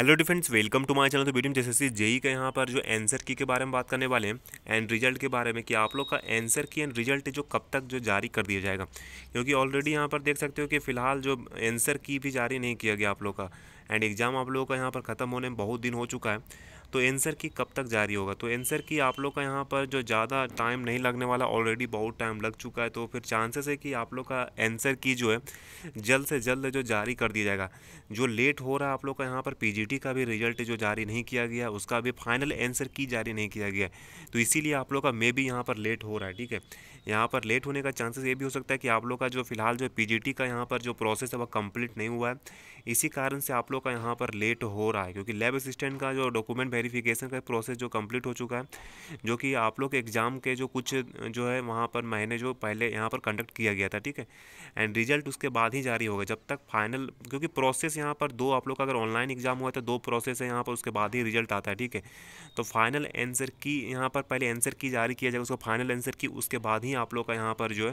hello the friends welcome to my channel तो video में जैसे जेई का यहाँ पर जो आंसर की के बारे में बात करने वाले हैं एंड रिजल्ट के बारे में कि आप लोग का आंसर की एंड रिजल्ट जो कब तक जो जारी कर दिया जाएगा क्योंकि ऑलरेडी यहाँ पर देख सकते हो कि फिलहाल जो आंसर की भी जारी नहीं किया गया आप लोग का एंड एग्ज़ाम आप लोगों का यहाँ पर ख़त्म होने में बहुत दिन हो चुका है तो एंसर की कब तक जारी होगा तो एंसर की आप लोग का यहाँ पर जो ज़्यादा टाइम नहीं लगने वाला ऑलरेडी बहुत टाइम लग चुका है तो फिर चांसेस है कि आप लोग का एंसर की जो है जल्द से जल्द जो जारी कर दिया जाएगा जो लेट हो रहा है आप लोग का यहाँ पर पी का भी रिजल्ट जो जारी नहीं किया गया उसका भी फाइनल एंसर की जारी नहीं किया गया तो इसीलिए आप लोग का मे भी यहाँ पर लेट हो रहा है ठीक है यहाँ पर लेट होने का चांसेस ये भी हो सकता है कि आप लोग का जो फिलहाल जो पीजीटी का यहाँ पर जो प्रोसेस है वह कंप्लीट नहीं हुआ है इसी कारण से आप लोग का यहाँ पर लेट हो रहा है क्योंकि लैब असिस्टेंट का जो डॉक्यूमेंट वेरिफिकेशन का प्रोसेस जो कंप्लीट हो चुका है जो कि आप लोग एग्ज़ाम के जो कुछ जो है वहाँ पर महीने जो पहले यहाँ पर कंडक्ट किया गया था ठीक है एंड रिजल्ट उसके बाद ही जारी होगा जब तक फाइनल क्योंकि प्रोसेस यहाँ पर दो आप लोग का अगर ऑनलाइन एग्ज़ाम हुआ तो दो प्रोसेस है यहाँ पर उसके बाद ही रिजल्ट आता है ठीक है तो फाइनल आंसर की यहाँ पर पहले आंसर की जारी किया जाएगा उसको फाइनल आंसर की उसके बाद ही आप लोग का यहाँ पर जो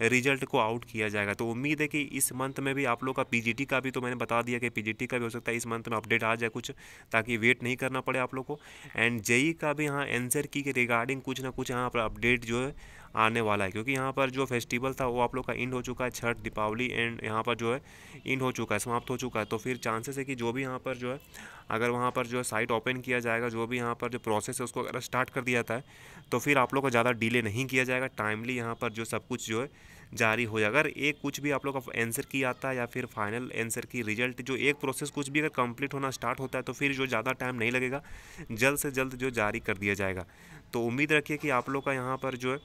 है रिजल्ट को आउट किया जाएगा तो उम्मीद है कि इस मंथ में भी आप लोग का पीजीटी का भी तो मैंने बता दिया कि पीजीटी का भी हो सकता है इस मंथ में अपडेट आ जाए कुछ ताकि वेट नहीं करना पड़े आप आप लोग को एंड जेई e का भी यहाँ एंसर की के रिगार्डिंग कुछ ना कुछ यहाँ पर अपडेट जो है आने वाला है क्योंकि यहाँ पर जो फेस्टिवल था वो आप लोग का इंड हो चुका है छठ दीपावली एंड यहाँ पर जो है इंड हो चुका है समाप्त हो चुका है तो फिर चांसेस है कि जो भी यहाँ पर जो है अगर वहाँ पर जो है साइट ओपन किया जाएगा जो भी यहाँ पर जो प्रोसेस है उसको अगर स्टार्ट कर दिया जाता है तो फिर आप लोग का ज़्यादा डिले नहीं किया जाएगा टाइमली यहाँ पर जो सब कुछ जो है जारी हो जाए अगर एक कुछ भी आप लोग का आंसर की आता है या फिर फाइनल आंसर की रिजल्ट जो एक प्रोसेस कुछ भी अगर कंप्लीट होना स्टार्ट होता है तो फिर जो ज़्यादा टाइम नहीं लगेगा जल्द से जल्द जो जारी कर दिया जाएगा तो उम्मीद रखिए कि आप लोग का यहाँ पर जो है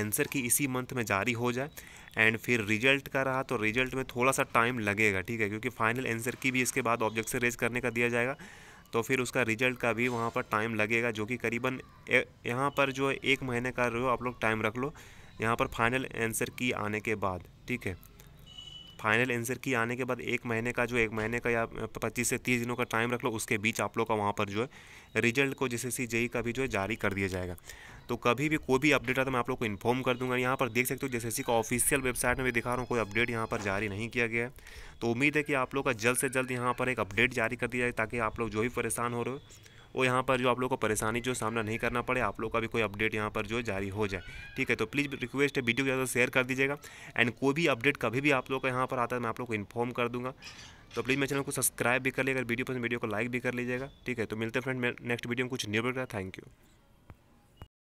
आंसर की इसी मंथ में जारी हो जाए एंड फिर रिजल्ट का रहा तो रिजल्ट में थोड़ा सा टाइम लगेगा ठीक है क्योंकि फाइनल आंसर की भी इसके बाद ऑब्जेक्ट से रेज करने का दिया जाएगा तो फिर उसका रिजल्ट का भी वहाँ पर टाइम लगेगा जो कि करीबन यहाँ पर जो है एक महीने का रहो आप लोग टाइम रख लो यहाँ पर फाइनल आंसर की आने के बाद ठीक है फाइनल आंसर की आने के बाद एक महीने का जो एक महीने का या पच्चीस से तीस दिनों का टाइम रख लो उसके बीच आप लोग का वहाँ पर जो है रिजल्ट को जैसे सी जेई का भी जो है जारी कर दिया जाएगा तो कभी भी कोई भी अपडेट आता मैं आप लोग को इन्फॉर्म कर दूंगा यहाँ पर देख सकते हो जैसे सी का ऑफिशियल वेबसाइट में भी दिखा रहा हूँ कोई अपडेट यहाँ पर जारी नहीं किया गया है तो उम्मीद है कि आप लोग का जल्द से जल्द यहाँ पर एक अपडेट जारी कर दिया जाए ताकि आप लोग जो भी परेशान हो रहे हो वो यहाँ पर जो आप लोग को परेशानी जो सामना नहीं करना पड़े आप लोग का भी कोई अपडेट यहाँ पर जो जारी हो जाए ठीक है तो प्लीज़ रिक्वेस्ट है वीडियो को ज़्यादा शेयर कर दीजिएगा एंड कोई भी अपडेट कभी भी आप लोग का यहाँ पर आता है मैं आप लोग को इन्फॉर्म कर दूँगा तो प्लीज़ मेरे चैनल को सब्सक्राइब भी कर लीजिएगा वीडियो पर वीडियो को लाइक भी कर लीजिएगा ठीक है तो मिलते हैं फ्रेंड नेक्स्ट वीडियो में कुछ न्यू बढ़ थैंक यू